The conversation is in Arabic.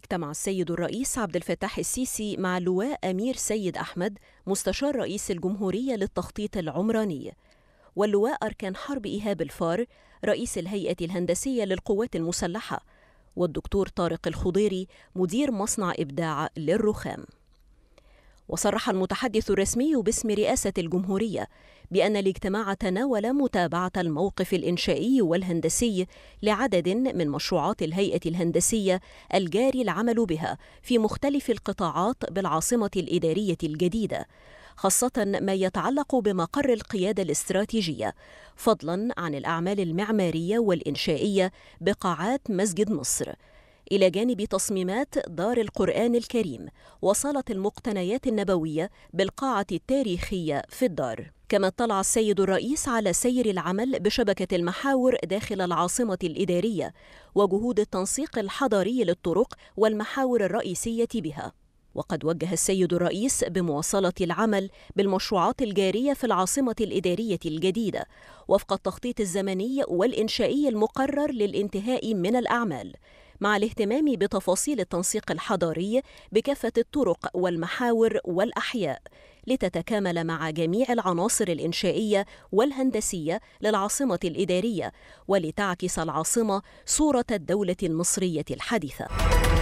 اجتمع السيد الرئيس عبد الفتاح السيسي مع اللواء أمير سيد أحمد مستشار رئيس الجمهورية للتخطيط العمراني واللواء أركان حرب إيهاب الفار رئيس الهيئة الهندسية للقوات المسلحة والدكتور طارق الخضيري مدير مصنع إبداع للرخام وصرح المتحدث الرسمي باسم رئاسة الجمهورية بأن الاجتماع تناول متابعة الموقف الإنشائي والهندسي لعدد من مشروعات الهيئة الهندسية الجاري العمل بها في مختلف القطاعات بالعاصمة الإدارية الجديدة خاصة ما يتعلق بمقر القيادة الاستراتيجية فضلا عن الأعمال المعمارية والإنشائية بقاعات مسجد مصر إلى جانب تصميمات دار القرآن الكريم وصالة المقتنيات النبوية بالقاعة التاريخية في الدار كما اطلع السيد الرئيس على سير العمل بشبكة المحاور داخل العاصمة الإدارية وجهود التنسيق الحضري للطرق والمحاور الرئيسية بها وقد وجه السيد الرئيس بمواصلة العمل بالمشروعات الجارية في العاصمة الإدارية الجديدة وفق التخطيط الزمني والإنشائي المقرر للانتهاء من الأعمال مع الاهتمام بتفاصيل التنسيق الحضاري بكافة الطرق والمحاور والأحياء لتتكامل مع جميع العناصر الإنشائية والهندسية للعاصمة الإدارية ولتعكس العاصمة صورة الدولة المصرية الحديثة